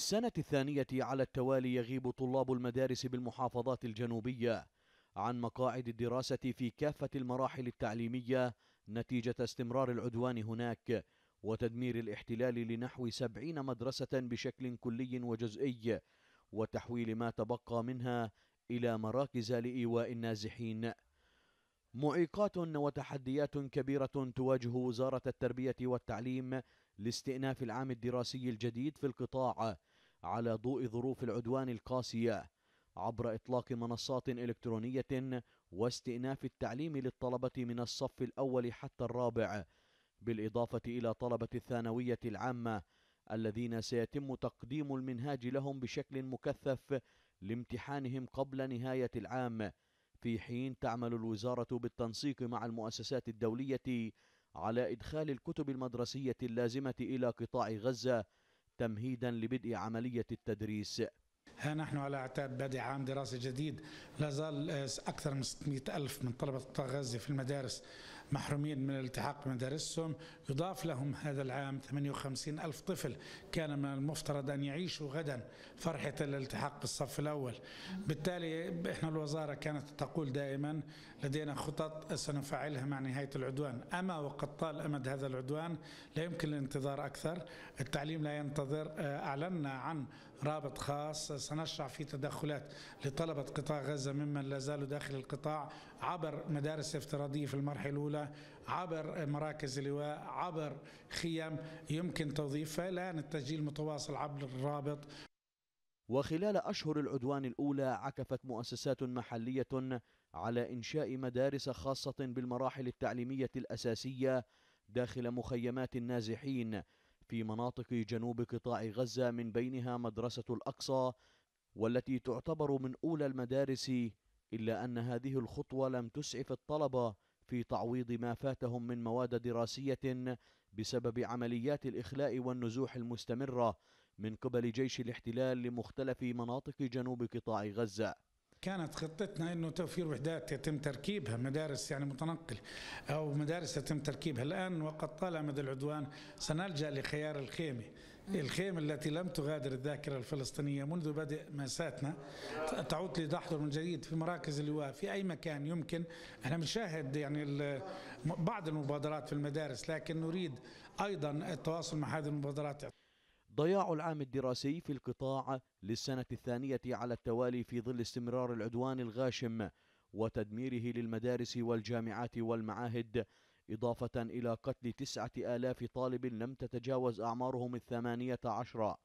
السنة الثانية على التوالي يغيب طلاب المدارس بالمحافظات الجنوبية عن مقاعد الدراسة في كافة المراحل التعليمية نتيجة استمرار العدوان هناك وتدمير الاحتلال لنحو سبعين مدرسة بشكل كلي وجزئي وتحويل ما تبقى منها إلى مراكز لإيواء النازحين معيقات وتحديات كبيرة تواجه وزارة التربية والتعليم لاستئناف العام الدراسي الجديد في القطاع على ضوء ظروف العدوان القاسية عبر إطلاق منصات إلكترونية واستئناف التعليم للطلبة من الصف الأول حتى الرابع بالإضافة إلى طلبة الثانوية العامة الذين سيتم تقديم المنهاج لهم بشكل مكثف لامتحانهم قبل نهاية العام في حين تعمل الوزارة بالتنسيق مع المؤسسات الدولية على إدخال الكتب المدرسية اللازمة إلى قطاع غزة تمهيدا لبدء عملية التدريس ها نحن على اعتاب بدء عام دراسي جديد لا زال آه، أكثر من 600 ألف من طلبة قطاع غزة في المدارس محرومين من الالتحاق بمدارسهم يضاف لهم هذا العام 58 ألف طفل كان من المفترض أن يعيشوا غدا فرحة الالتحاق بالصف الأول بالتالي إحنا الوزارة كانت تقول دائما لدينا خطط سنفعلها مع نهاية العدوان أما وقد طال أمد هذا العدوان لا يمكن الانتظار أكثر التعليم لا ينتظر آه، أعلنا عن رابط خاص سنشرع في تدخلات لطلبة قطاع غزة ممن لا زالوا داخل القطاع عبر مدارس افتراضية في المرحلة الأولى عبر مراكز اللواء عبر خيم يمكن توظيفها الآن التسجيل متواصل عبر الرابط وخلال أشهر العدوان الأولى عكفت مؤسسات محلية على إنشاء مدارس خاصة بالمراحل التعليمية الأساسية داخل مخيمات النازحين في مناطق جنوب قطاع غزة من بينها مدرسة الأقصى والتي تعتبر من أولى المدارس إلا أن هذه الخطوة لم تسعف الطلبة في تعويض ما فاتهم من مواد دراسية بسبب عمليات الإخلاء والنزوح المستمرة من قبل جيش الاحتلال لمختلف مناطق جنوب قطاع غزة كانت خطتنا انه توفير وحدات يتم تركيبها مدارس يعني متنقل او مدارس يتم تركيبها الان وقد طال مدى العدوان سنلجا لخيار الخيمه الخيمه التي لم تغادر الذاكره الفلسطينيه منذ بدء ماساتنا تعود لدحضر من جديد في مراكز اللواء في اي مكان يمكن احنا بنشاهد يعني بعض المبادرات في المدارس لكن نريد ايضا التواصل مع هذه المبادرات ضياع العام الدراسي في القطاع للسنة الثانية على التوالي في ظل استمرار العدوان الغاشم وتدميره للمدارس والجامعات والمعاهد إضافة إلى قتل تسعة آلاف طالب لم تتجاوز أعمارهم الثمانية عشرة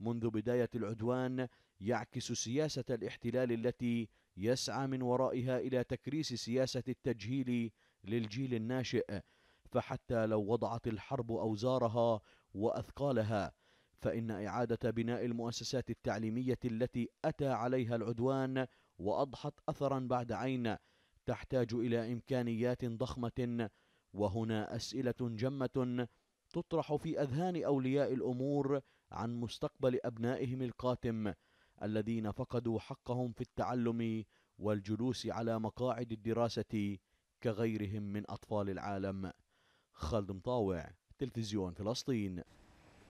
منذ بداية العدوان يعكس سياسة الاحتلال التي يسعى من ورائها إلى تكريس سياسة التجهيل للجيل الناشئ فحتى لو وضعت الحرب أوزارها وأثقالها فإن إعادة بناء المؤسسات التعليمية التي أتى عليها العدوان وأضحت أثرا بعد عين تحتاج إلى إمكانيات ضخمة وهنا أسئلة جمة تطرح في أذهان أولياء الأمور عن مستقبل أبنائهم القاتم الذين فقدوا حقهم في التعلم والجلوس على مقاعد الدراسة كغيرهم من أطفال العالم خالد مطاوع تلفزيون فلسطين